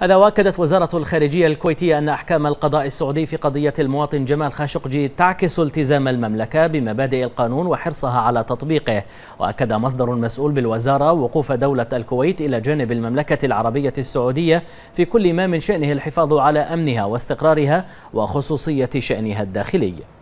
هذا واكدت وزارة الخارجية الكويتية أن أحكام القضاء السعودي في قضية المواطن جمال خاشقجي تعكس التزام المملكة بمبادئ القانون وحرصها على تطبيقه وأكد مصدر مسؤول بالوزارة وقوف دولة الكويت إلى جانب المملكة العربية السعودية في كل ما من شأنه الحفاظ على أمنها واستقرارها وخصوصية شأنها الداخلي